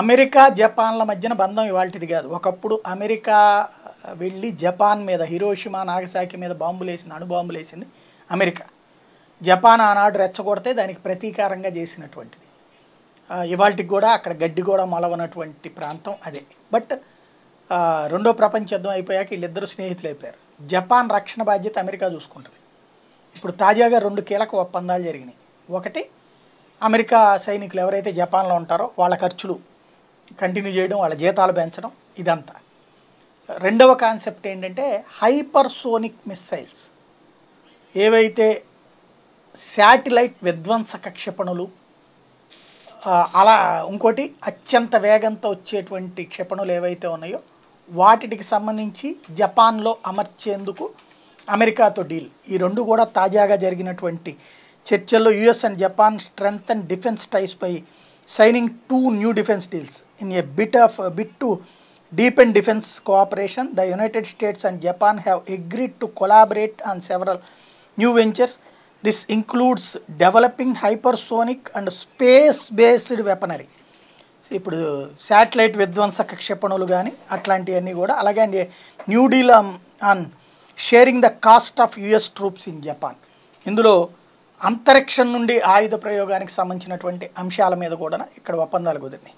America జపాన్ల మధ్యన బంధం ఇవాళది కాదు ఒకప్పుడు అమెరికా వెళ్ళి జపాన్ మీద హిరోషిమా నాగసాకి మీద బాంబులు వేసింది అణుబాంబులు వేసింది అమెరికా జపాన్ ఆనాడు రెచ్చగొడితే దానికి ప్రతీకారంగా చేసినటువంటిది ఇవాళకి కూడా అక్కడ గడ్డి కూడా మొలవనటువంటి ప్రాంతం అదే బట్ రెండో ప్రపంచ యుద్ధం అయిపోయాక వీళ్ళిద్దరు స్నేహితులు అయిపోయారు జపాన్ రక్షణ బాధ్యత అమెరికా చూసుకుంటుంది ఇప్పుడు తాజాగా రెండు కీలక ఒప్పందాలు జరిగినాయి ఒకటి అమెరికా సైనికులు ఎవరైతే జపాన్లో ఉంటారో వాళ్ళ ఖర్చులు కంటిన్యూ చేయడం వాళ్ళ జీతాలు పెంచడం ఇదంతా రెండవ కాన్సెప్ట్ ఏంటంటే హైపర్సోనిక్ మిస్సైల్స్ ఏవైతే శాటిలైట్ విధ్వంసక క్షిపణులు అలా ఇంకోటి అత్యంత వేగంతో వచ్చేటువంటి క్షిపణులు ఏవైతే ఉన్నాయో వాటికి సంబంధించి జపాన్లో అమర్చేందుకు అమెరికాతో డీల్ ఈ రెండు కూడా తాజాగా జరిగినటువంటి చర్చల్లో US and Japan strength and defence టైస్పై signing two new defence deals in a bit of a bit to deepen defense cooperation, the United States and Japan have agreed to collaborate on several new ventures. This includes developing hypersonic and space-based weaponry. ఇప్పుడు satellite విధ్వంసక క్షిపణులు కానీ అట్లాంటివన్నీ కూడా అలాగే అండి new deal on sharing the cost of US troops in Japan ఇందులో అంతరిక్షం నుండి ఆయుధ ప్రయోగానికి సంబంధించినటువంటి అంశాల మీద కూడా ఇక్కడ ఒప్పందాలు కుదిరినాయి